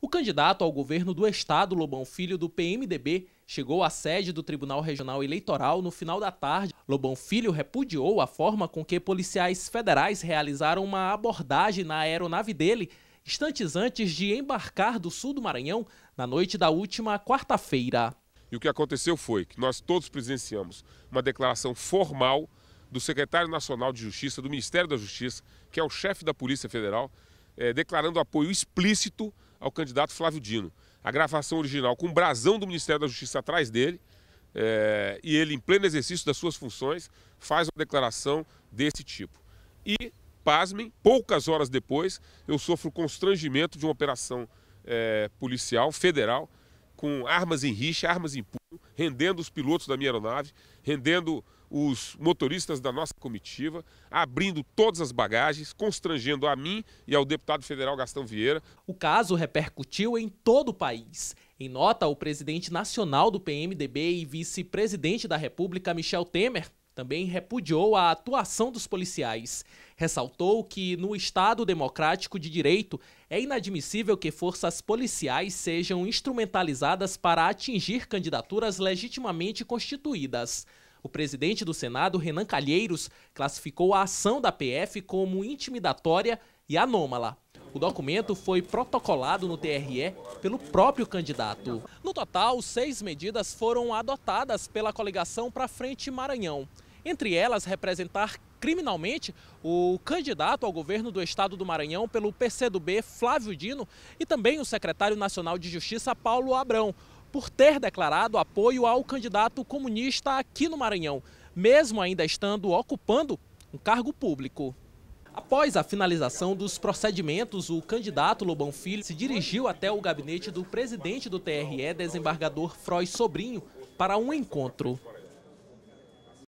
O candidato ao governo do estado, Lobão Filho, do PMDB, chegou à sede do Tribunal Regional Eleitoral no final da tarde. Lobão Filho repudiou a forma com que policiais federais realizaram uma abordagem na aeronave dele, instantes antes de embarcar do sul do Maranhão na noite da última quarta-feira. E o que aconteceu foi que nós todos presenciamos uma declaração formal do secretário nacional de Justiça, do Ministério da Justiça, que é o chefe da Polícia Federal, é, declarando apoio explícito ao candidato Flávio Dino. A gravação original com o brasão do Ministério da Justiça atrás dele, é, e ele, em pleno exercício das suas funções, faz uma declaração desse tipo. E, pasmem, poucas horas depois, eu sofro o constrangimento de uma operação é, policial federal com armas em rixa, armas em punho, rendendo os pilotos da minha aeronave, rendendo os motoristas da nossa comitiva, abrindo todas as bagagens, constrangendo a mim e ao deputado federal Gastão Vieira. O caso repercutiu em todo o país. Em nota, o presidente nacional do PMDB e vice-presidente da República, Michel Temer, também repudiou a atuação dos policiais. Ressaltou que, no Estado democrático de direito, é inadmissível que forças policiais sejam instrumentalizadas para atingir candidaturas legitimamente constituídas. O presidente do Senado, Renan Calheiros, classificou a ação da PF como intimidatória e anômala. O documento foi protocolado no TRE pelo próprio candidato. No total, seis medidas foram adotadas pela coligação para Frente Maranhão entre elas representar criminalmente o candidato ao governo do estado do Maranhão pelo PCdoB, Flávio Dino, e também o secretário nacional de Justiça, Paulo Abrão, por ter declarado apoio ao candidato comunista aqui no Maranhão, mesmo ainda estando ocupando um cargo público. Após a finalização dos procedimentos, o candidato Lobão Filho se dirigiu até o gabinete do presidente do TRE, desembargador Froy Sobrinho, para um encontro.